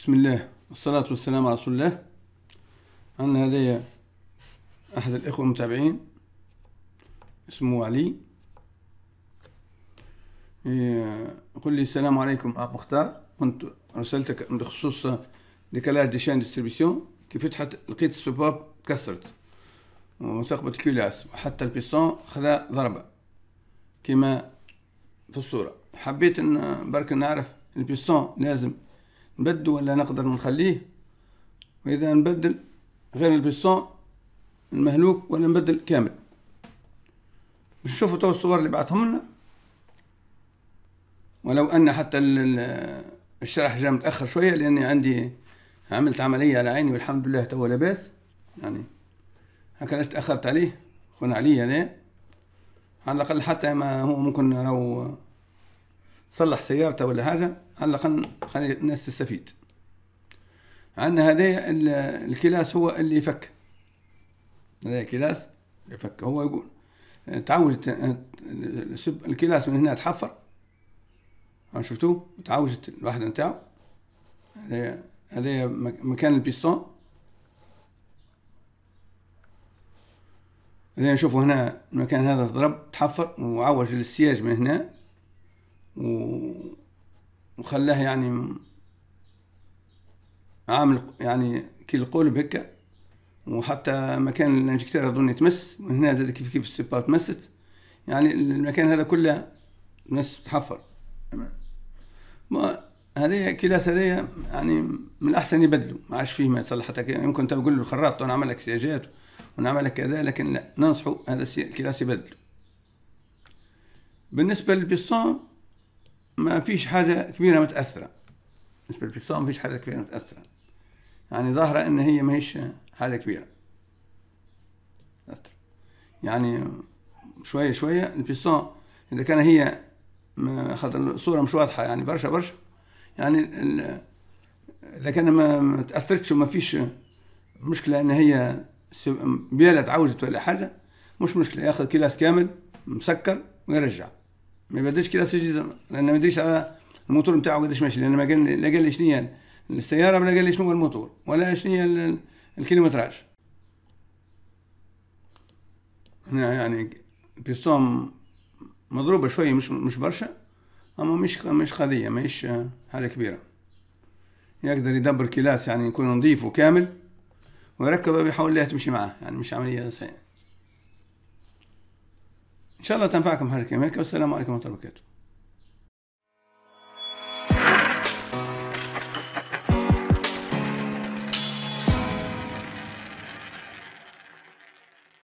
بسم الله والصلاة والسلام على رسول الله عندنا هدايا أحد الإخوة المتابعين اسمه علي آه، قل لي السلام عليكم أبو مختار كنت أرسلتك بخصوص ديكالاج شان ديستريبيسيون كي فتحت لقيت السباب تكسرت وثقبت كيلاس وحتى البيستون خذا ضربة كما في الصورة حبيت ان برك نعرف البيستون لازم نبدو ولا نقدر نخليه وإذا نبدل غير البستان المهلوك ولا نبدل كامل مش شوفوا تو الصور اللي بعثهم لنا ولو أن حتى الشرح جاء متأخر شوية لأني عندي عملت عملية على عيني والحمد لله تو لاباس يعني هكا تأخرت عليه خونا علي أنا على الأقل حتى ما هو ممكن راهو صلح سيارته ولا حاجه هلا خل خلي الناس تستفيد عندنا هذايا الكلاس هو اللي يفك هذايا كلاس يفك هو يقول تعوجت الكلاس من هنا تحفر شفتوه تعوجت الواحد نتاعو هذايا مكان البيستون هذايا نشوفوا هنا المكان هذا ضرب تحفر وعوج السياج من هنا وخلاه يعني عامل يعني كي القلب هكا وحتى مكان الانجكتير اظن يتمس من هنا زاد كيف كيف السبا تمست يعني المكان هذا كله ناس تحفر ما هذه كلاس هذه يعني من الاحسن يبدلوا ما عادش فيه ما يصلح حتى يعني يمكن انت تقول له الخراط انا لك سياجات ونعمل لك كذا لكن لا ننصحه هذا الكلاس يبدل بالنسبه للبيستون ما فيش حاجه كبيره متاثره بالنسبه للبستان ما فيش حاجه كبيره متاثره يعني ظاهره ان هي ما هيش حاجه كبيره متأثرة. يعني شويه شويه البستان اذا كان هي خاطر الصوره مش واضحه يعني برشا برشا يعني اذا كان ما تاثرتش وما فيش مشكله ان هي بيلا تعوجت ولا حاجه مش مشكله ياخذ كلاس كامل مسكر ويرجع ما يبدلش كلاس جديد لان ما يدريش على الموتور بتاعه قداش ماشي لان ما قال لا قال لي شنو السياره ولا قال لي شنو الموتور ولا شنو الكيلومتراج هنا يعني بيستون مضروبه شويه مش مش برشا اما مش مش قضيه مش حاجه كبيره يقدر يدبر كلاس يعني يكون نظيف وكامل ويركبه بحول لها تمشي معاه يعني مش عمليه سهله ان شاء الله تنفعكم حركه امريكا والسلام عليكم ورحمه الله وبركاته